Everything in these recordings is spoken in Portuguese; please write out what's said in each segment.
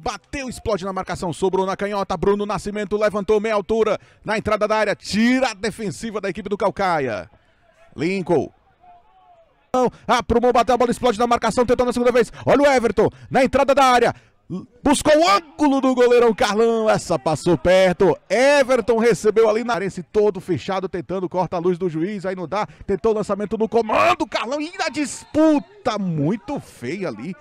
Bateu, explode na marcação, sobrou na canhota. Bruno Nascimento levantou meia altura na entrada da área. Tira a defensiva da equipe do Calcaia. Lincoln. Aprumou, ah, bateu a bola, explode na marcação, tentou na segunda vez. Olha o Everton na entrada da área. Buscou o ângulo do goleirão Carlão. Essa passou perto. Everton recebeu ali na Arense todo fechado, tentando corta a luz do juiz. Aí não dá. Tentou o lançamento no comando. Carlão e na disputa. Muito feia ali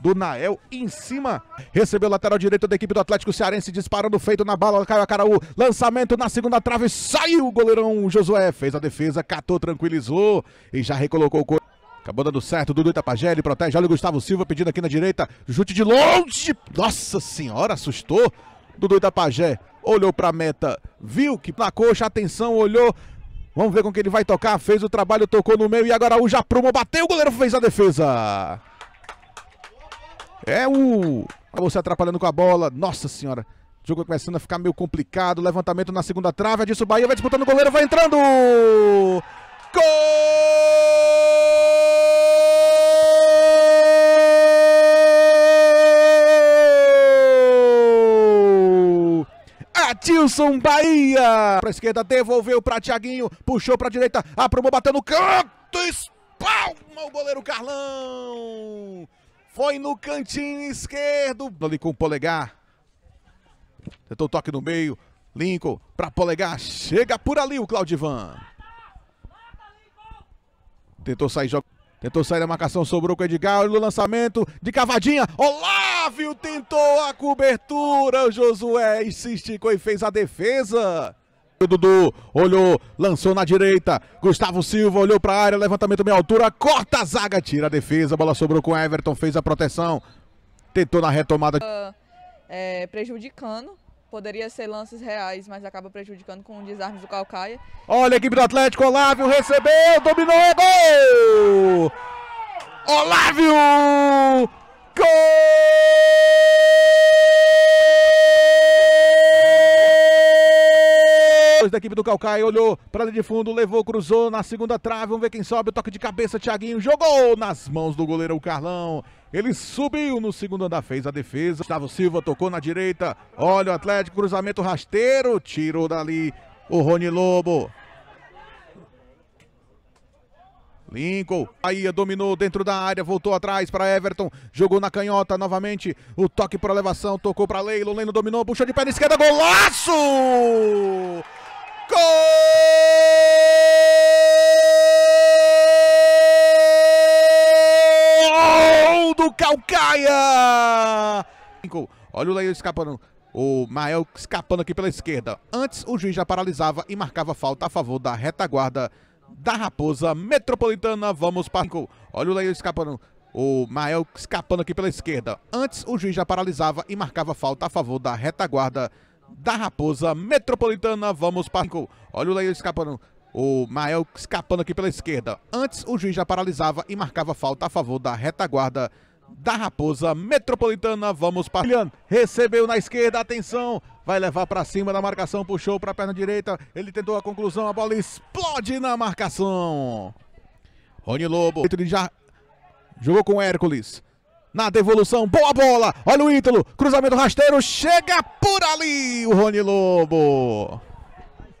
do Nael em cima. Recebeu o lateral direito da equipe do Atlético Cearense, disparando feito na bola. Caio Acaraú, lançamento na segunda trave, saiu o goleirão Josué. Fez a defesa, catou, tranquilizou e já recolocou o Acabou dando certo, Dudu Itapageli protege. Olha o Gustavo Silva pedindo aqui na direita. Chute de longe. Nossa senhora, assustou. Dudu Itapagé olhou para a meta, viu que na coxa, atenção, olhou. Vamos ver com que ele vai tocar. Fez o trabalho, tocou no meio e agora o Japrumo bateu. O goleiro fez a defesa. É o. Olha você atrapalhando com a bola. Nossa senhora. O jogo começando a ficar meio complicado. Levantamento na segunda trave. É disso Bahia. Vai disputando o goleiro. Vai entrando. Gol! Atilson Bahia. Pra esquerda. Devolveu pra Thiaguinho. Puxou pra direita. Aprumou. Bateu no canto. Espalma o goleiro Carlão. Foi no cantinho esquerdo, ali com o polegar. Tentou o toque no meio. Lincoln para polegar. Chega por ali o Claudivan. Tentou sair jogo. Tentou sair da marcação, sobrou com o Edgar. Olha o lançamento de cavadinha. Olávio tentou a cobertura. Josué se esticou e fez a defesa. Dudu olhou, lançou na direita. Gustavo Silva olhou para a área, levantamento meia altura, corta a zaga, tira a defesa, a bola sobrou com Everton, fez a proteção, tentou na retomada. Ah, é, prejudicando, poderia ser lances reais, mas acaba prejudicando com o desarmes do Calcaia. Olha a equipe do Atlético, Olávio recebeu, dominou, é gol! Olávio! Gol! da equipe do Calcaia, olhou para ali de fundo, levou, cruzou na segunda trave, vamos ver quem sobe, toque de cabeça, Thiaguinho jogou nas mãos do goleiro o Carlão. Ele subiu no segundo andar, fez a defesa. Gustavo Silva tocou na direita. Olha o Atlético, cruzamento rasteiro, tirou dali o Rony Lobo. Lincoln, Bahia dominou dentro da área, voltou atrás para Everton, jogou na canhota novamente, o toque para elevação, tocou para Leilo, Leilo dominou, puxou de perna esquerda, golaço! Olha o Leila escapando. O Mael escapando aqui pela esquerda. Antes, o juiz já paralisava e marcava falta a favor da retaguarda da Raposa Metropolitana. Vamos para. Olha o Leila escapando. O Mael escapando aqui pela esquerda. Antes, o juiz já paralisava e marcava falta a favor da retaguarda da Raposa Metropolitana. Vamos para. Olha o Leila escapando. O Mael escapando aqui pela esquerda. Antes, o juiz já paralisava e marcava falta a favor da retaguarda da da Raposa Metropolitana. Vamos partilhando. Recebeu na esquerda, atenção. Vai levar para cima da marcação, puxou para a perna direita. Ele tentou a conclusão, a bola explode na marcação. Rony Lobo, ele já jogou com o Hércules. Na devolução, boa bola. Olha o Ítalo, cruzamento rasteiro, chega por ali o Rony Lobo.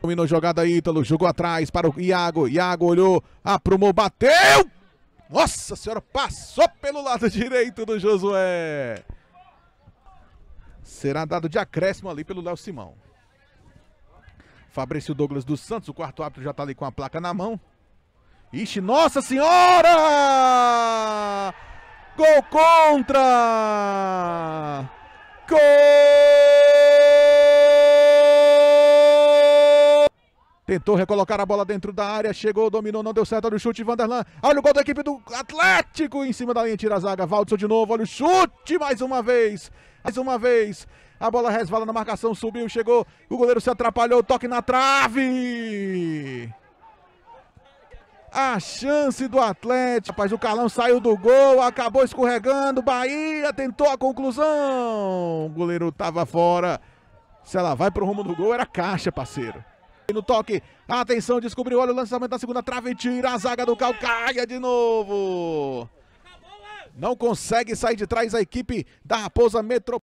Dominou jogada Ítalo, jogou atrás para o Iago. Iago olhou, aprumou, bateu. Nossa senhora, passou pelo lado direito do Josué. Será dado de acréscimo ali pelo Léo Simão. Fabrício Douglas dos Santos, o quarto árbitro já está ali com a placa na mão. Ixi, nossa senhora! Gol contra! Gol! Tentou recolocar a bola dentro da área, chegou, dominou, não deu certo. Olha o chute, Vanderlan. Olha o gol da equipe do Atlético em cima da linha, tira a zaga. Valdson de novo, olha o chute mais uma vez. Mais uma vez. A bola resvala na marcação, subiu, chegou. O goleiro se atrapalhou, toque na trave. A chance do Atlético. Rapaz, o Calão saiu do gol, acabou escorregando. Bahia tentou a conclusão. O goleiro estava fora. Se ela vai pro rumo do gol, era caixa, parceiro no toque. Atenção, descobriu, olha o lançamento da segunda trave, tira a zaga do Calcaia de novo. Não consegue sair de trás a equipe da Raposa Metropolitana.